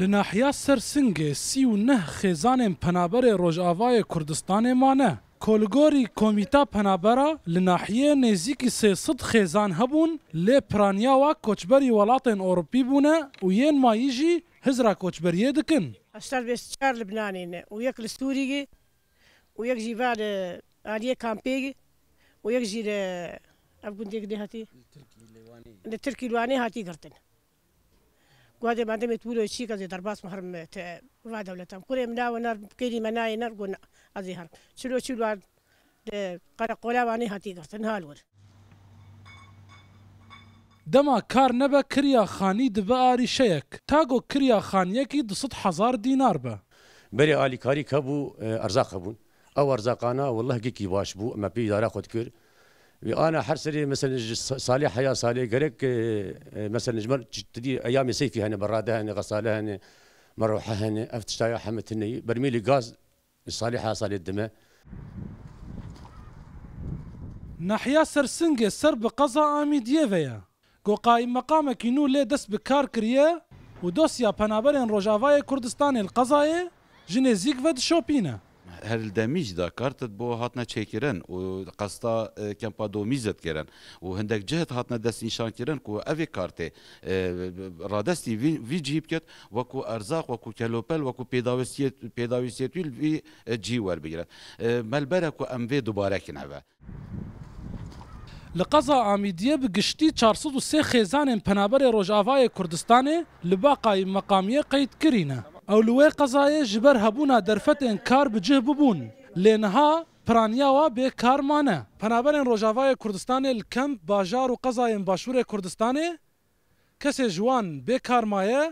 لە ناحیا سەرسنگێ سی و نەه خێزانێن پەنابەرێ ڕۆژاوایە کوردستانێمانە کۆلگۆری کۆمیتا پەنابەرە لە ناحیە نێزییکی سێسد خێزان هەبوون لێ پرانیاوە کۆچبەری وڵاتێن ئۆروپی بوونە و یەن مایژی هزرا کۆچبەریە دکن چار لەبنانێنە و یەک لە سووریگە و یەک ژیوا لە ئالیە کامپێگە و یەک ژی لە ئەف گوندێک دێ هاتی لە ترکیلوانێ هاتی گرتن گوادێ بادەمێت پورۆ چی کەزێ دەرباس هەرم وا دەولەتم کوێم ناوە نار بکەری مەنایە نەرگۆ ئەزی هەر چلو چلووار قەرە نعم. قۆلاوانی هاتی گەرتن هاالوەر. دەما کار نەبە کریا خانی دبە ئاریشەیەک تاگۆ کریا خانیەکی هزار دینار بە بەری ئالیکاری کە بوو ئەرزاق آه، بوون ئەو ئەرزاقانە وەڵهگێکی باش بوو ئەمە پێی دارا خۆت کرد انا حرسلي مثلا صالح حياه صالح قريك آه، آه، مثلا جمر تدي ايامي سيفي هنا براده هنا غساله هنا مروحه هنا تايا حمت هنا برميلي غاز صالحه صالح الدماء ناحية سرسنجة سر بقضاء آمي ديفيا قو قائم مقام كينو لي دس بكار كريا ودوسيا بنابرين روجافاي كردستاني القضاء جنزيك فد شوبينا هر دمیج دا کارت بو هاتنا چیکرن و قصدا کمپا دو میزت کرن و هندک جهت هاتنا دست نشان کرن کو اوی کارت رادستی وی جیب کت و کو ارزاق و کو کلوپل و کو پیداویسیت پیداویسیت وی جی ور بگیرن ملبره کو ام وی دوباره کنه لقضا آمیدیه به گشتی 403 خیزان پنابر روجاوای کردستان لباقای مقامیه قید کرینه ئەو لوێ قەزایە ji ber hebûna derfetên kar bi cih bibûn lêniha piraniyawa bê karmane penaberên Rojavayê Kurdistanê li kemp bajar û qezayên başûrê Kurdistanê kesê ji wan bê karmaye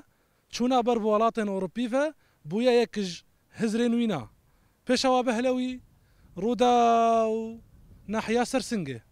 çûna ber bi welatên Ewropî ve bûye yek ji hizrên wîna pêşawa bi helewî Rûda nahiya Sersingê